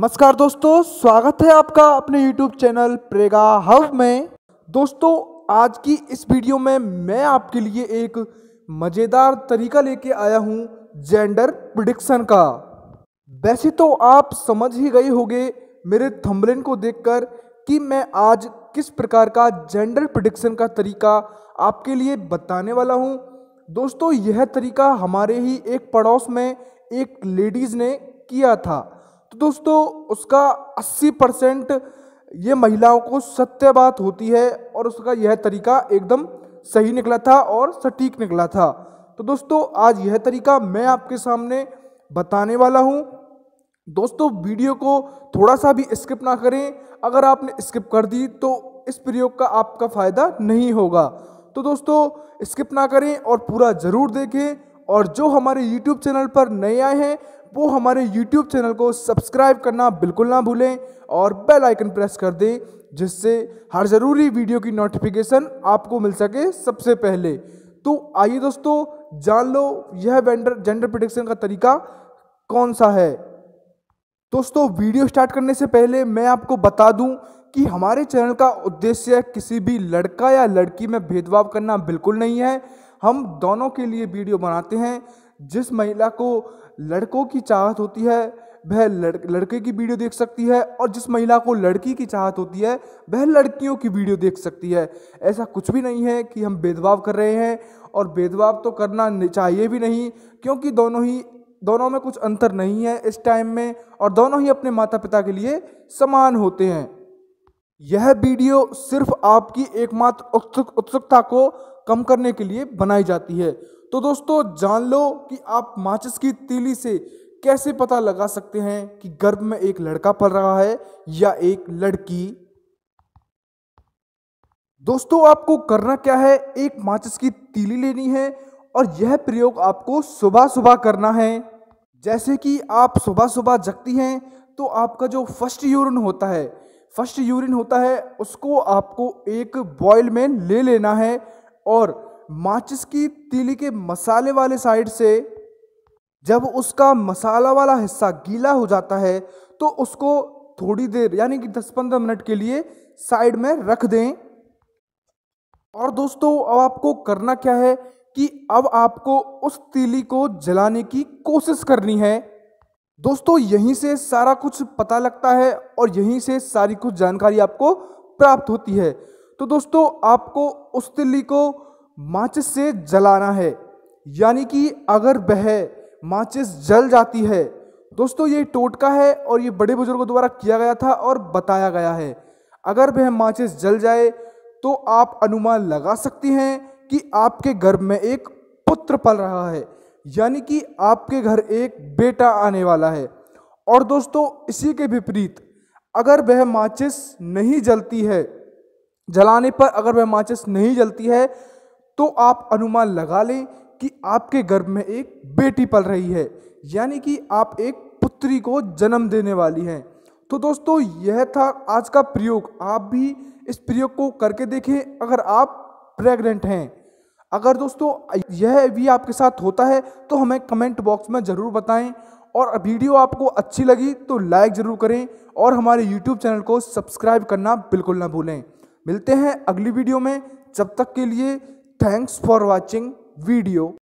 नमस्कार दोस्तों स्वागत है आपका अपने YouTube चैनल प्रेगा हव में दोस्तों आज की इस वीडियो में मैं आपके लिए एक मज़ेदार तरीका लेके आया हूँ जेंडर प्रिडिक्शन का वैसे तो आप समझ ही गए होंगे मेरे थम्बलिन को देखकर कि मैं आज किस प्रकार का जेंडर प्रिडिक्शन का तरीका आपके लिए बताने वाला हूँ दोस्तों यह तरीका हमारे ही एक पड़ोस में एक लेडीज़ ने किया था तो दोस्तों उसका 80 परसेंट ये महिलाओं को सत्य बात होती है और उसका यह तरीका एकदम सही निकला था और सटीक निकला था तो दोस्तों आज यह तरीका मैं आपके सामने बताने वाला हूँ दोस्तों वीडियो को थोड़ा सा भी स्किप ना करें अगर आपने स्किप कर दी तो इस प्रयोग का आपका फ़ायदा नहीं होगा तो दोस्तों स्किप ना करें और पूरा ज़रूर देखें और जो हमारे YouTube चैनल पर नए आए हैं वो हमारे YouTube चैनल को सब्सक्राइब करना बिल्कुल ना भूलें और बेल आइकन प्रेस कर दें जिससे हर ज़रूरी वीडियो की नोटिफिकेशन आपको मिल सके सबसे पहले तो आइए दोस्तों जान लो यह वेंडर जेंडर प्रोडिक्शन का तरीका कौन सा है दोस्तों वीडियो स्टार्ट करने से पहले मैं आपको बता दूं कि हमारे चैनल का उद्देश्य किसी भी लड़का या लड़की में भेदभाव करना बिल्कुल नहीं है हम दोनों के लिए वीडियो बनाते हैं जिस महिला को लड़कों की चाहत होती है वह लड़ लड़के की वीडियो देख सकती है और जिस महिला को लड़की की चाहत होती है वह लड़कियों की वीडियो देख सकती है ऐसा कुछ भी नहीं है कि हम भेदभाव कर रहे हैं और भेदभाव तो करना चाहिए भी नहीं क्योंकि दोनों ही दोनों में कुछ अंतर नहीं है इस टाइम में और दोनों ही अपने माता पिता के लिए समान होते हैं यह वीडियो सिर्फ आपकी एकमात्र उत्सुकता को कम करने के लिए बनाई जाती है तो दोस्तों जान लो कि आप माचिस की तीली से कैसे पता लगा सकते हैं कि गर्भ में एक लड़का पल रहा है या एक लड़की दोस्तों आपको करना क्या है एक माचिस की तीली लेनी है और यह प्रयोग आपको सुबह सुबह करना है जैसे कि आप सुबह सुबह जगती हैं तो आपका जो फर्स्ट यूरिन होता है फर्स्ट यूरिन होता है उसको आपको एक बॉयल में ले लेना है और माचिस की तीली के मसाले वाले साइड से जब उसका मसाला वाला हिस्सा गीला हो जाता है तो उसको थोड़ी देर यानी कि 10-15 मिनट के लिए साइड में रख दें और दोस्तों अब आपको करना क्या है कि अब आपको उस तीली को जलाने की कोशिश करनी है दोस्तों यहीं से सारा कुछ पता लगता है और यहीं से सारी कुछ जानकारी आपको प्राप्त होती है तो दोस्तों आपको उस तिल्ली को माचिस से जलाना है यानी कि अगर वह माचिस जल जाती है दोस्तों ये टोटका है और ये बड़े बुजुर्गों द्वारा किया गया था और बताया गया है अगर वह माचिस जल जाए तो आप अनुमान लगा सकती हैं कि आपके घर में एक पुत्र पल रहा है यानी कि आपके घर एक बेटा आने वाला है और दोस्तों इसी के विपरीत अगर वह माचिस नहीं जलती है जलाने पर अगर वह माचिस नहीं जलती है तो आप अनुमान लगा लें कि आपके गर्भ में एक बेटी पल रही है यानी कि आप एक पुत्री को जन्म देने वाली हैं तो दोस्तों यह था आज का प्रयोग आप भी इस प्रयोग को करके देखें अगर आप प्रेग्नेंट हैं अगर दोस्तों यह भी आपके साथ होता है तो हमें कमेंट बॉक्स में ज़रूर बताएं और वीडियो आपको अच्छी लगी तो लाइक ज़रूर करें और हमारे यूट्यूब चैनल को सब्सक्राइब करना बिल्कुल ना भूलें मिलते हैं अगली वीडियो में जब तक के लिए थैंक्स फॉर वॉचिंग वीडियो